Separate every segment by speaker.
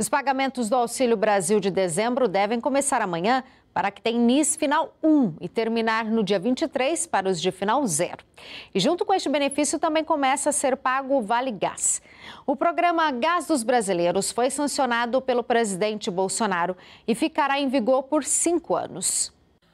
Speaker 1: Os pagamentos do Auxílio Brasil de dezembro devem começar amanhã para que tenha NIS final 1 e terminar no dia 23 para os de final 0. E junto com este benefício também começa a ser pago o Vale Gás. O programa Gás dos Brasileiros foi sancionado pelo presidente Bolsonaro e ficará em vigor por cinco anos.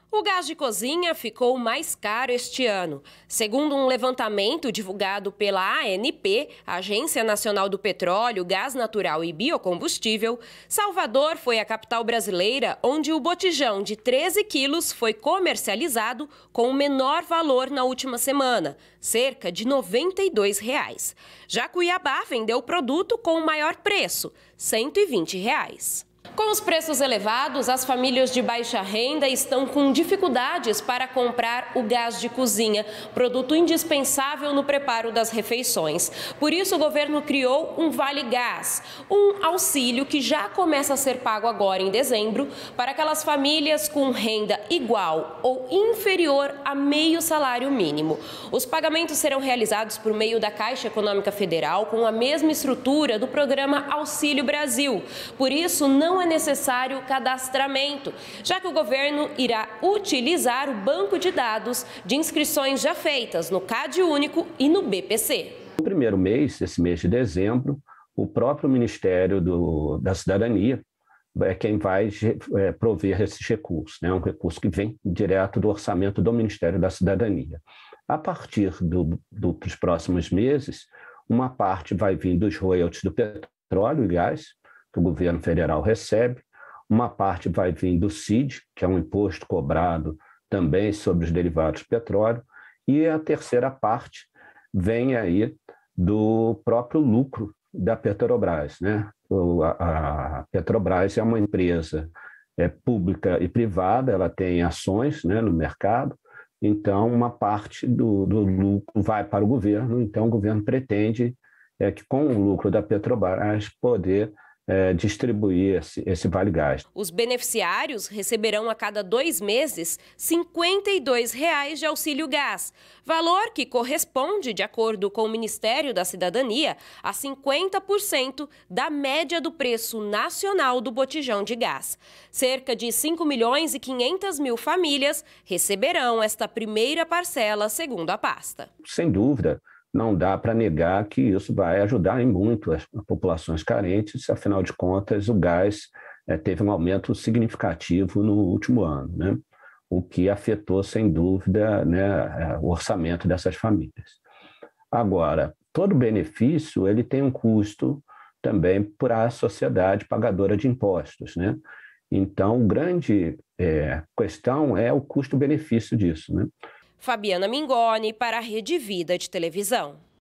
Speaker 1: O gás de cozinha ficou mais caro este ano. Segundo um levantamento divulgado pela ANP, Agência Nacional do Petróleo, Gás Natural e Biocombustível, Salvador foi a capital brasileira onde o botijão de 13 quilos foi comercializado com o menor valor na última semana, cerca de R$ 92. Reais. Já Cuiabá vendeu o produto com o maior preço, R$ 120. Reais. Com os preços elevados, as famílias de baixa renda estão com dificuldades para comprar o gás de cozinha, produto indispensável no preparo das refeições. Por isso, o governo criou um Vale Gás, um auxílio que já começa a ser pago agora em dezembro para aquelas famílias com renda igual ou inferior a meio salário mínimo. Os pagamentos serão realizados por meio da Caixa Econômica Federal com a mesma estrutura do programa Auxílio Brasil. Por isso, não não é necessário cadastramento, já que o governo irá utilizar o banco de dados de inscrições já feitas no CAD Único e no BPC.
Speaker 2: No primeiro mês, esse mês de dezembro, o próprio Ministério do, da Cidadania é quem vai é, prover esses recursos, né? um recurso que vem direto do orçamento do Ministério da Cidadania. A partir do, do, dos próximos meses, uma parte vai vir dos royalties do petróleo e gás, que o governo federal recebe, uma parte vai vir do CID, que é um imposto cobrado também sobre os derivados de petróleo, e a terceira parte vem aí do próprio lucro da Petrobras. Né? A Petrobras é uma empresa é, pública e privada, ela tem ações né, no mercado, então uma parte do, do lucro vai para o governo, então o governo pretende é, que com o lucro da Petrobras poder é, distribuir esse, esse Vale Gás.
Speaker 1: Os beneficiários receberão a cada dois meses R$ 52,00 de auxílio gás, valor que corresponde, de acordo com o Ministério da Cidadania, a 50% da média do preço nacional do botijão de gás. Cerca de 5 milhões e 500 mil famílias receberão esta primeira parcela, segundo a pasta.
Speaker 2: Sem dúvida não dá para negar que isso vai ajudar em muito as populações carentes, afinal de contas, o gás é, teve um aumento significativo no último ano, né? o que afetou, sem dúvida, né, eh, o orçamento dessas famílias. Agora, todo benefício ele tem um custo também para a sociedade pagadora de impostos. Né? Então, grande é, questão é o custo-benefício disso. Né?
Speaker 1: Fabiana Mingoni para a Rede Vida de Televisão.